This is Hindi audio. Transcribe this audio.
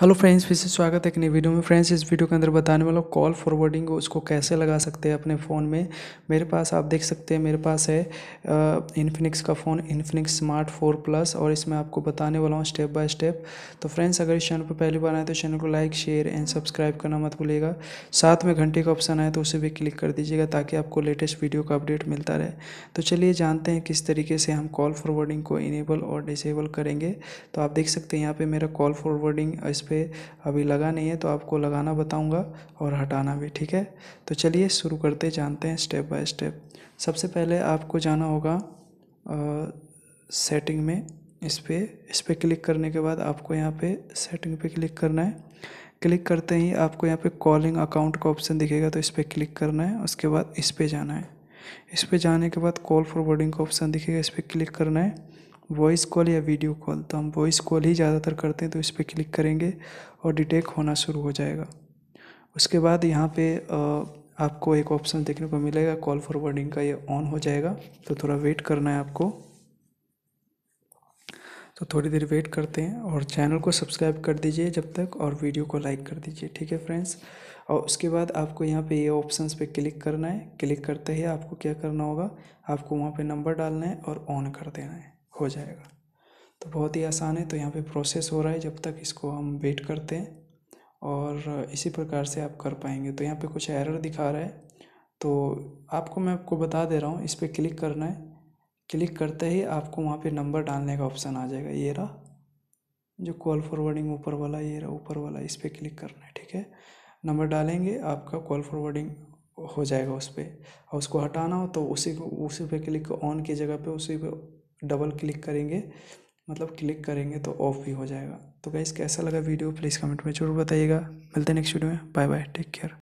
हेलो फ्रेंड्स फिर से स्वागत है एक नई वीडियो में फ्रेंड्स इस वीडियो के अंदर बताने वाला कॉल फॉरवर्डिंग को उसको कैसे लगा सकते हैं अपने फ़ोन में मेरे पास आप देख सकते हैं मेरे पास है इन्फिनिक्स का phone Infinix smart four plus और इसमें आपको बताने वाला हूँ स्टेप बाय स्टेप तो फ्रेंड्स अगर इस चैनल पर पहली बार आए तो चैनल को लाइक शेयर एंड सब्सक्राइब करना मत भूलिएगा साथ में घंटे का ऑप्शन आए तो उसे भी क्लिक कर दीजिएगा ताकि आपको लेटेस्ट वीडियो का अपडेट मिलता रहे तो चलिए जानते हैं किस तरीके से हम कॉल फॉरवर्डिंग को इनेबल और डिसेबल करेंगे तो आप देख सकते हैं यहाँ पर मेरा कॉल फॉरवर्डिंग पे अभी लगा नहीं है तो आपको लगाना बताऊंगा और हटाना भी ठीक है तो चलिए शुरू करते जानते हैं स्टेप बाय स्टेप सबसे पहले आपको जाना होगा सेटिंग में इस पर इस पर क्लिक करने के बाद आपको यहाँ पे सेटिंग पे क्लिक करना है क्लिक करते ही आपको यहाँ पे कॉलिंग अकाउंट का ऑप्शन दिखेगा तो इस पर क्लिक करना है उसके बाद इस पर जाना है इस पर जाने के बाद कॉल फॉरवर्डिंग का ऑप्शन दिखेगा इस पर क्लिक करना है वॉइस कॉल या वीडियो कॉल तो हम वॉइस कॉल ही ज़्यादातर करते हैं तो इस पर क्लिक करेंगे और डिटेक्ट होना शुरू हो जाएगा उसके बाद यहाँ पे आपको एक ऑप्शन देखने को मिलेगा कॉल फॉरवर्डिंग का ये ऑन हो जाएगा तो थोड़ा वेट करना है आपको तो थोड़ी देर वेट करते हैं और चैनल को सब्सक्राइब कर दीजिए जब तक और वीडियो को लाइक कर दीजिए ठीक है फ्रेंड्स और उसके बाद आपको यहाँ पे ये यह ऑप्शंस पे क्लिक करना है क्लिक करते ही आपको क्या करना होगा आपको वहाँ पे नंबर डालना है और ऑन कर देना है हो जाएगा तो बहुत ही आसान है तो यहाँ पे प्रोसेस हो रहा है जब तक इसको हम वेट करते हैं और इसी प्रकार से आप कर पाएंगे तो यहाँ पे कुछ एरर दिखा रहा है तो आपको मैं आपको बता दे रहा हूँ इस पर क्लिक करना है क्लिक करते ही आपको वहाँ पे नंबर डालने का ऑप्शन आ जाएगा ये रहा जो कॉल फॉरवर्डिंग ऊपर वाला ये रहा ऊपर वाला इस पर क्लिक करना है ठीक है नंबर डालेंगे आपका कॉल फॉरवर्डिंग हो जाएगा उस पर और उसको हटाना हो तो उसी को उसी पे क्लिक ऑन की जगह पे उसी पे डबल क्लिक करेंगे मतलब क्लिक करेंगे तो ऑफ भी हो जाएगा तो गाइस कैसा लगा वीडियो प्लीज़ कमेंट में ज़रूर बताइएगा मिलते हैं नेक्स्ट वीडियो में बाय बाय टेक केयर